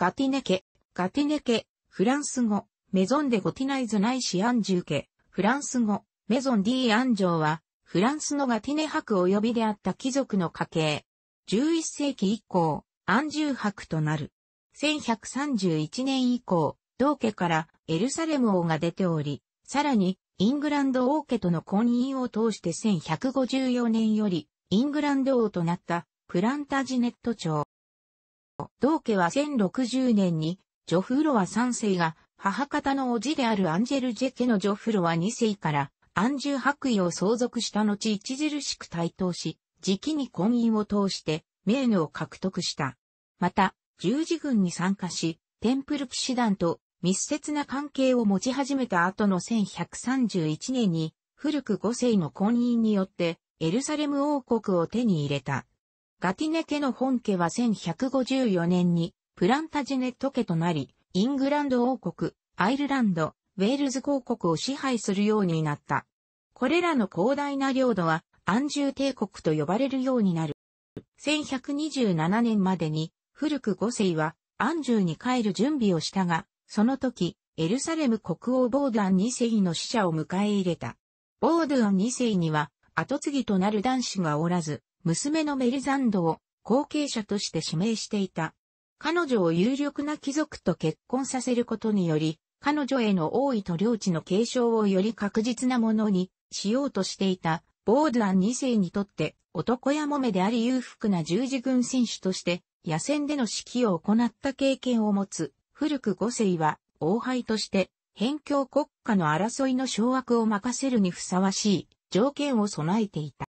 ガティネ家、ガティネ家、フランス語、メゾンデゴティナイズナイシアンジュ家、フランス語、メゾンディアンジョーは、フランスのガティネ博及びであった貴族の家系。11世紀以降、アンジュー博となる。1131年以降、同家からエルサレム王が出ており、さらに、イングランド王家との婚姻を通して1154年より、イングランド王となったプランタジネット朝。同家は1060年に、ジョフロワ3世が、母方の叔父であるアンジェル・ジェケのジョフロワ2世から、安住白衣を相続した後著しく台頭し、時期に婚姻を通して、名誉を獲得した。また、十字軍に参加し、テンプル騎士団と密接な関係を持ち始めた後の1131年に、古く5世の婚姻によって、エルサレム王国を手に入れた。ガティネ家の本家は1154年にプランタジネット家となり、イングランド王国、アイルランド、ウェールズ公国を支配するようになった。これらの広大な領土はアンジュ帝国と呼ばれるようになる。1127年までに古く五世はアンジュに帰る準備をしたが、その時、エルサレム国王ボードアン二世の死者を迎え入れた。ボードアン二世には後継ぎとなる男子がおらず、娘のメリザンドを後継者として指名していた。彼女を有力な貴族と結婚させることにより、彼女への王位と領地の継承をより確実なものにしようとしていたボードアン2世にとって男やもめであり裕福な十字軍選手として野戦での指揮を行った経験を持つ古く5世は王輩として辺境国家の争いの掌握を任せるにふさわしい条件を備えていた。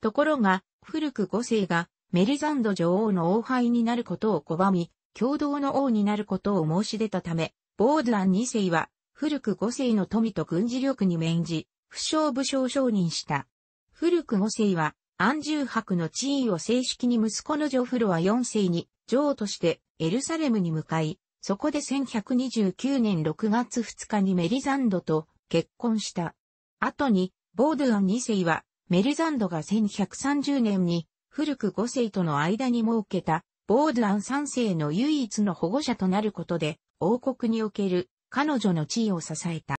ところが、古く五世がメリザンド女王の王妃になることを拒み、共同の王になることを申し出たため、ボードアン2世は、古く五世の富と軍事力に免じ、不詳武将承認した。古く五世は、安住博の地位を正式に息子のジョフロア4世に、女王としてエルサレムに向かい、そこで1129年6月2日にメリザンドと結婚した。後に、ボードアン2世はメルザンドが1130年に古く5世との間に設けたボードアン3世の唯一の保護者となることで王国における彼女の地位を支えた。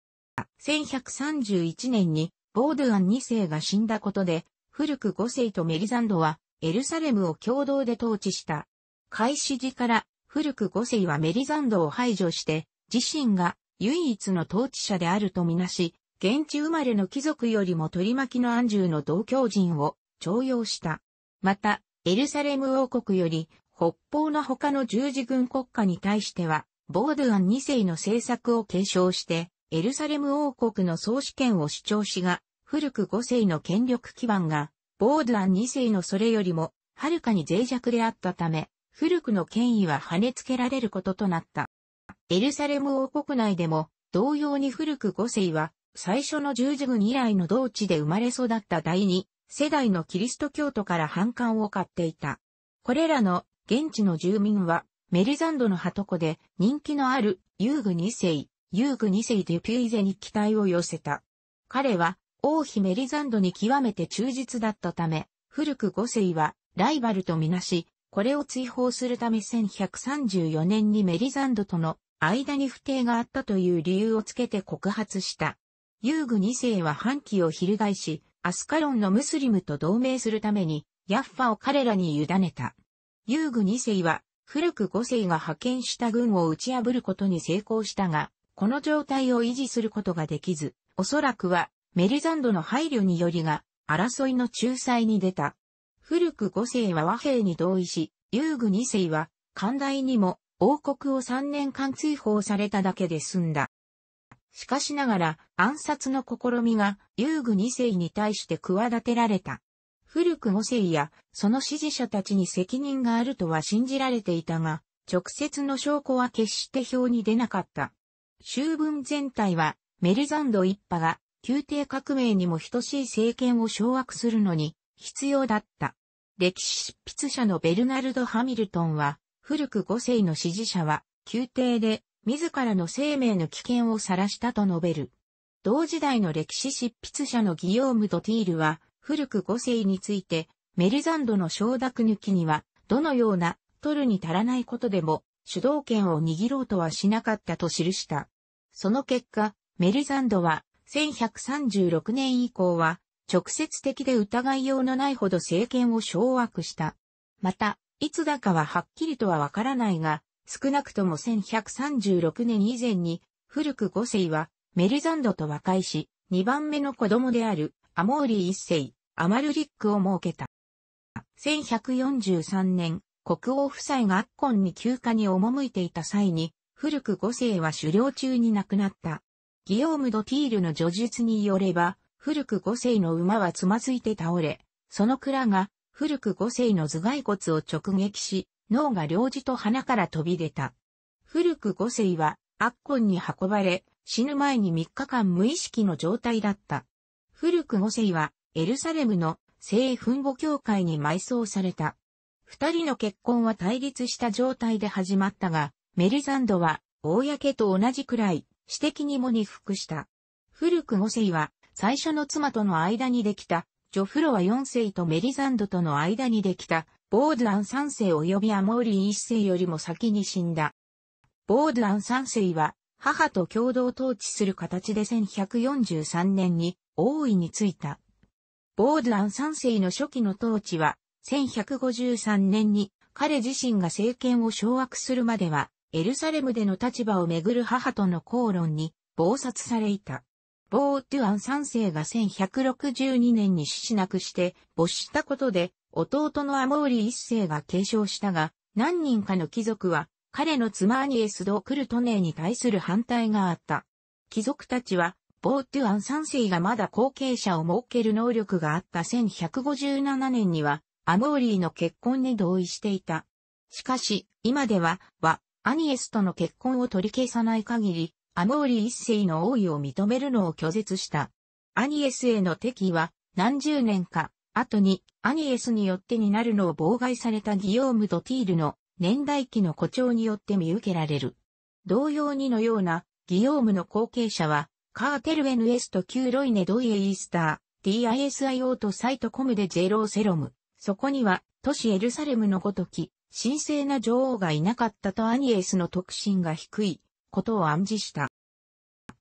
1131年にボードアン2世が死んだことで古く5世とメリザンドはエルサレムを共同で統治した。開始時から古く5世はメリザンドを排除して自身が唯一の統治者であるとみなし、現地生まれの貴族よりも取り巻きの安住の同郷人を徴用した。また、エルサレム王国より北方の他の十字軍国家に対しては、ボードアン2世の政策を継承して、エルサレム王国の総主権を主張しが、古く5世の権力基盤が、ボードアン2世のそれよりも、はるかに脆弱であったため、古くの権威は跳ねつけられることとなった。エルサレム王国内でも、同様に古く5世は、最初の十字軍以来の同地で生まれ育った第二世代のキリスト教徒から反感を買っていた。これらの現地の住民はメリザンドの鳩子で人気のあるユーグ二世、ユーグ二世デュピュイゼに期待を寄せた。彼は王妃メリザンドに極めて忠実だったため、古く五世はライバルとみなし、これを追放するため1134年にメリザンドとの間に不定があったという理由をつけて告発した。遊具2世は反旗を翻し、アスカロンのムスリムと同盟するために、ヤッファを彼らに委ねた。遊具2世は、古く5世が派遣した軍を打ち破ることに成功したが、この状態を維持することができず、おそらくは、メリザンドの配慮によりが、争いの仲裁に出た。古く5世は和平に同意し、遊具2世は、寛大にも、王国を3年間追放されただけで済んだ。しかしながら暗殺の試みが遊具二世に対して企てられた。古く五世やその支持者たちに責任があるとは信じられていたが、直接の証拠は決して表に出なかった。修文全体はメルザンド一派が宮廷革命にも等しい政権を掌握するのに必要だった。歴史執筆者のベルナルド・ハミルトンは古く五世の支持者は宮廷で自らの生命の危険を晒したと述べる。同時代の歴史執筆者のギヨーム・ドティールは、古く五世について、メリザンドの承諾抜きには、どのような、取るに足らないことでも、主導権を握ろうとはしなかったと記した。その結果、メリザンドは、1136年以降は、直接的で疑いようのないほど政権を掌握した。また、いつだかははっきりとはわからないが、少なくとも1136年以前に、古く5世は、メリザンドと和解し、2番目の子供である、アモーリー1世、アマルリックを設けた。1143年、国王夫妻がアッコンに休暇に赴いていた際に、古く5世は狩猟中に亡くなった。ギオーム・ド・ティールの叙述によれば、古く5世の馬はつまずいて倒れ、その蔵が古く5世の頭蓋骨を直撃し、脳が領事と鼻から飛び出た。古く五世は、アッコンに運ばれ、死ぬ前に3日間無意識の状態だった。古く五世は、エルサレムの聖墳墓教会に埋葬された。二人の結婚は対立した状態で始まったが、メリザンドは、公と同じくらい、私的にもに服した。古く五世は、最初の妻との間にできた、ジョフロは四世とメリザンドとの間にできた、ボードラン三世及びアモーリー一世よりも先に死んだ。ボードラン三世は、母と共同統治する形で1143年に王位についた。ボードラン三世の初期の統治は、1153年に彼自身が政権を掌握するまでは、エルサレムでの立場をめぐる母との口論に、暴殺されいた。ボー・ドアン3世が1162年に死しなくして、没したことで、弟のアモーリー一世が継承したが、何人かの貴族は、彼の妻アニエス・ド・クルトネーに対する反対があった。貴族たちは、ボートゥアン三世がまだ後継者を設ける能力があった1157年には、アモーリーの結婚に同意していた。しかし、今では、は、アニエスとの結婚を取り消さない限り、アモーリー一世の王位を認めるのを拒絶した。アニエスへの敵意は、何十年か、後にアニエスによってになるのを妨害されたギヨーム・ドティールの年代記の誇張によって見受けられる。同様にのようなギヨームの後継者はカーテル・ NS ヌ・エスキュー・ロイネ・ドイエ・イースター、DISIO とサイトコムでジェロー・セロム。そこには都市エルサレムのごとき、神聖な女王がいなかったとアニエスの特進が低いことを暗示した。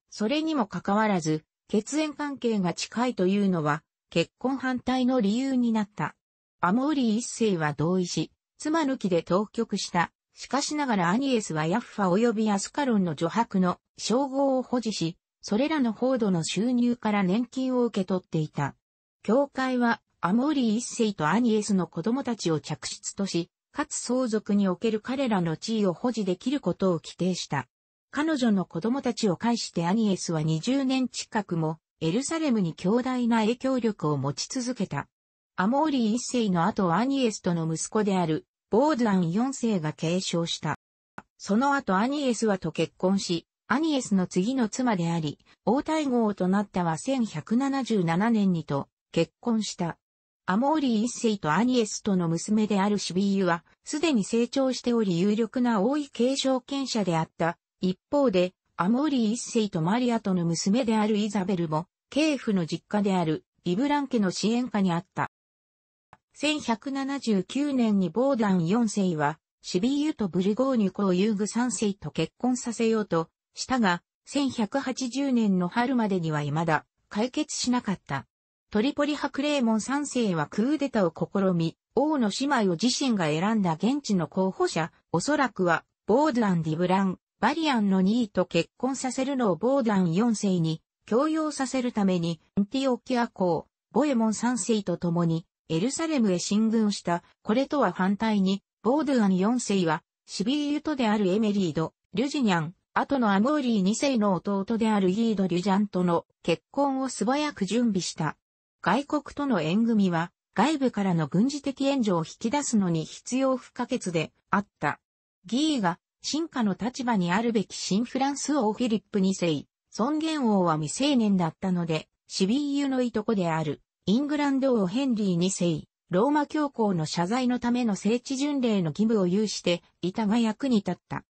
それにもかかわらず、血縁関係が近いというのは、結婚反対の理由になった。アモーリー一世は同意し、妻抜きで当局した。しかしながらアニエスはヤッファ及びアスカロンの除白の称号を保持し、それらの報道の収入から年金を受け取っていた。教会はアモーリー一世とアニエスの子供たちを着出とし、かつ相続における彼らの地位を保持できることを規定した。彼女の子供たちを介してアニエスは20年近くもエルサレムに強大な影響力を持ち続けた。アモーリー一世の後アニエスとの息子であるボードアン四世が継承した。その後アニエスはと結婚し、アニエスの次の妻であり、王太后となったは1177年にと結婚した。アモーリー一世とアニエスとの娘であるシビーユは、すでに成長しており有力な王位継承権者であった。一方で、アモーリー一世とマリアとの娘であるイザベルも、ケーフの実家であるイブラン家の支援下にあった。1179年にボーダン四世は、シビーユとブルゴーニュ公遊具三世と結婚させようとしたが、1180年の春までには未だ解決しなかった。トリポリ博レーモン三世はクーデタを試み、王の姉妹を自身が選んだ現地の候補者、おそらくはボーダン・ディブラン、バリアンの2位と結婚させるのをボーダン4世に強要させるために、アンティオキア公、ボエモン3世と共に、エルサレムへ進軍した。これとは反対に、ボードアン4世は、シビーユトであるエメリード、リュジニャン、後のアモーリー2世の弟であるイード・リュジャンとの結婚を素早く準備した。外国との縁組は、外部からの軍事的援助を引き出すのに必要不可欠であった。ギーが進化の立場にあるべき新フランス王フィリップ2世、尊厳王は未成年だったので、シビーユのいとこである、イングランド王ヘンリー2世、ローマ教皇の謝罪のための聖地巡礼の義務を有していたが役に立った。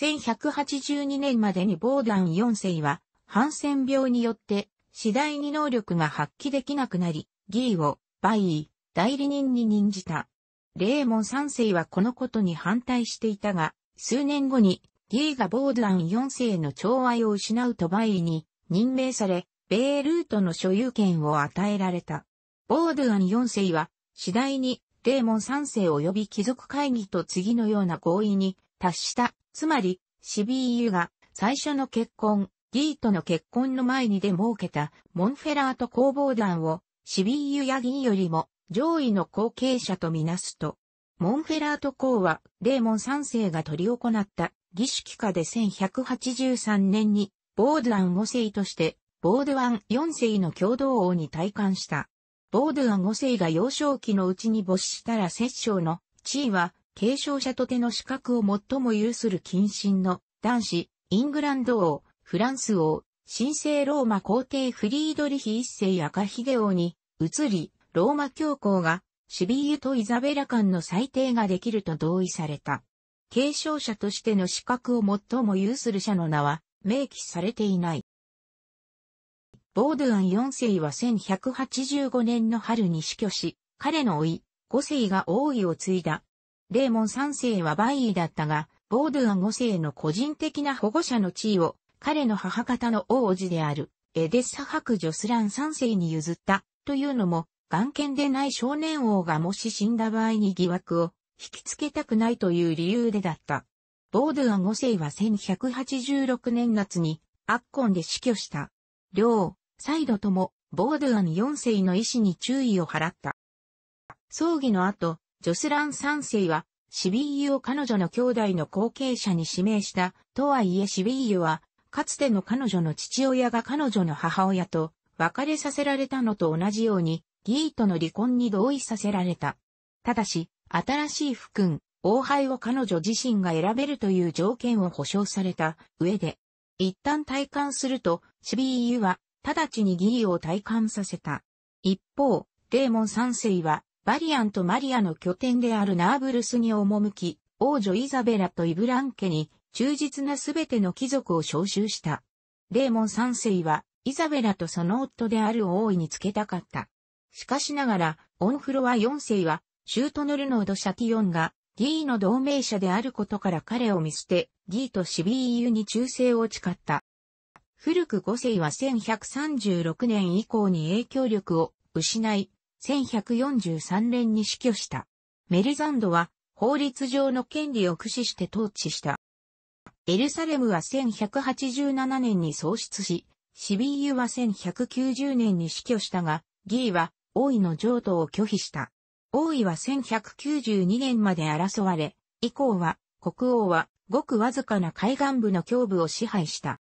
1182年までにボーダン4世は、ハンセン病によって次第に能力が発揮できなくなり、ギーを、バイー、代理人に任じた。レーモン3世はこのことに反対していたが、数年後に、ディーがボードアン4世の寵愛を失うとバイに任命され、ベールートの所有権を与えられた。ボードアン4世は、次第に、デーモン3世及び貴族会議と次のような合意に達した。つまり、シビーユが最初の結婚、D ーとの結婚の前にで設けたモンフェラート工房団をシビーユやギーよりも上位の後継者とみなすと、モンフェラート公は、レーモン3世が取り行った儀式下で1183年に、ボードアン5世として、ボードアン4世の共同王に退官した。ボードアン5世が幼少期のうちに没したら摂政の地位は、継承者とての資格を最も有する近親の男子、イングランド王、フランス王、神聖ローマ皇帝フリードリヒ一世赤秀王に移り、ローマ教皇がシビーユとイザベラ間の裁定ができると同意された。継承者としての資格を最も有する者の名は明記されていない。ボードゥアン4世は1185年の春に死去し、彼の甥、5世が王位を継いだ。レーモン3世は倍位だったが、ボードゥアン5世の個人的な保護者の地位を、彼の母方の王子である、エデッサジ女スラン3世に譲った、というのも、眼見でない少年王がもし死んだ場合に疑惑を引きつけたくないという理由でだった。ボードゥアン5世は1186年夏にアッコンで死去した。両、サイドとも、ボードゥアン4世の意思に注意を払った。葬儀の後、ジョスラン3世は、シビーユを彼女の兄弟の後継者に指名した。とはいえシビーユは、かつての彼女の父親が彼女の母親と別れさせられたのと同じように、ギーとの離婚に同意させられた。ただし、新しい夫君、王輩を彼女自身が選べるという条件を保障された上で、一旦退官すると、シビーユは、直ちにギーを退官させた。一方、デーモン三世は、バリアンとマリアの拠点であるナーブルスに赴き、王女イザベラとイブラン家に、忠実なすべての貴族を召集した。デーモン三世は、イザベラとその夫である王位につけたかった。しかしながら、オンフロア4世は、シュートノルノード・シャティオンが、D の同盟者であることから彼を見捨て、D と c b ー u に忠誠を誓った。古く5世は1136年以降に影響力を失い、1143年に死去した。メルザンドは法律上の権利を駆使して統治した。エルサレムは1187年に喪失し、シビーユは1190年に死去したが、ギーは王位の譲渡を拒否した。王位は1192年まで争われ、以降は国王はごくわずかな海岸部の胸部を支配した。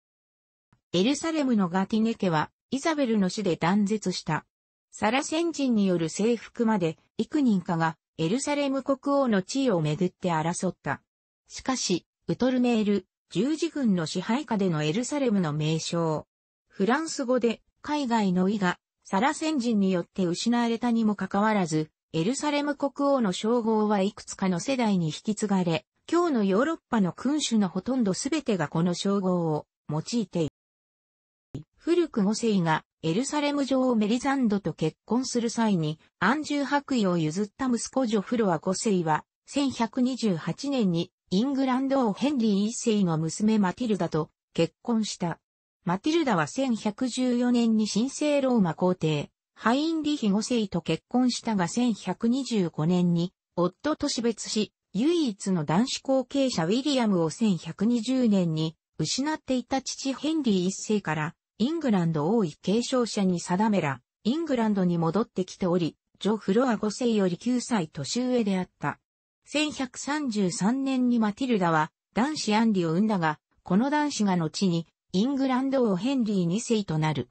エルサレムのガティネ家はイザベルの死で断絶した。サラ先ン人による征服まで幾人かがエルサレム国王の地位をめぐって争った。しかし、ウトルメール、十字軍の支配下でのエルサレムの名称。フランス語で海外の意がサラセン人によって失われたにもかかわらず、エルサレム国王の称号はいくつかの世代に引き継がれ、今日のヨーロッパの君主のほとんどすべてがこの称号を用いている。古く五世がエルサレム女王メリザンドと結婚する際に安住白衣を譲った息子ジョフロア5世は1128年にイングランド王ヘンリー1世の娘マティルダと結婚した。マティルダは1114年に神聖ローマ皇帝、ハインリヒ5世と結婚したが1125年に夫と死別し、唯一の男子後継者ウィリアムを1120年に失っていた父ヘンリー一世からイングランド王位継承者に定めら、イングランドに戻ってきており、ジョ・フロア5世より9歳年上であった。1133年にマティルダは男子アンリを産んだが、この男子が後にイングランド王ヘンリー2世となる。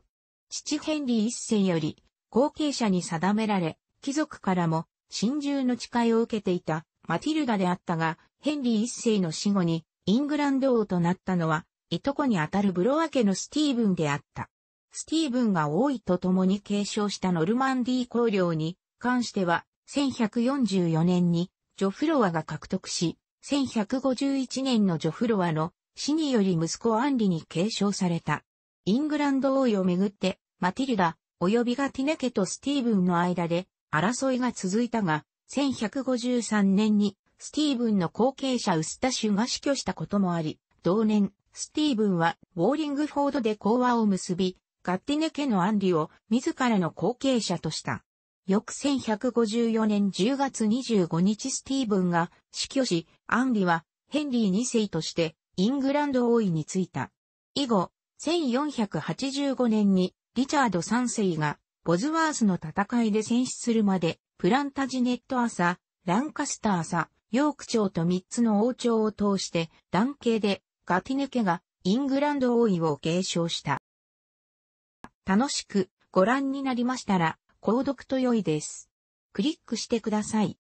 父ヘンリー1世より後継者に定められ、貴族からも心中の誓いを受けていたマティルダであったが、ヘンリー1世の死後にイングランド王となったのは、いとこにあたるブロワ家のスティーブンであった。スティーブンが王位と共に継承したノルマンディー公領に関しては、1144年にジョフロワが獲得し、1151年のジョフロワの死により息子アンリに継承された。イングランド王位をめぐって、マティルダ、及びガティネ家とスティーブンの間で争いが続いたが、1153年にスティーブンの後継者ウスタシュが死去したこともあり、同年、スティーブンはウォーリングフォードで講和を結び、ガッティネ家のアンリを自らの後継者とした。翌1154年10月25日スティーブンが死去し、アンリはヘンリー2世としてイングランド王位についた。以後、1485年にリチャード3世がボズワースの戦いで戦死するまで、プランタジネット朝、ランカスター朝、ヨーク朝と3つの王朝を通して、男系でガティ抜家がイングランド王位を継承した。楽しくご覧になりましたら、購読と良いです。クリックしてください。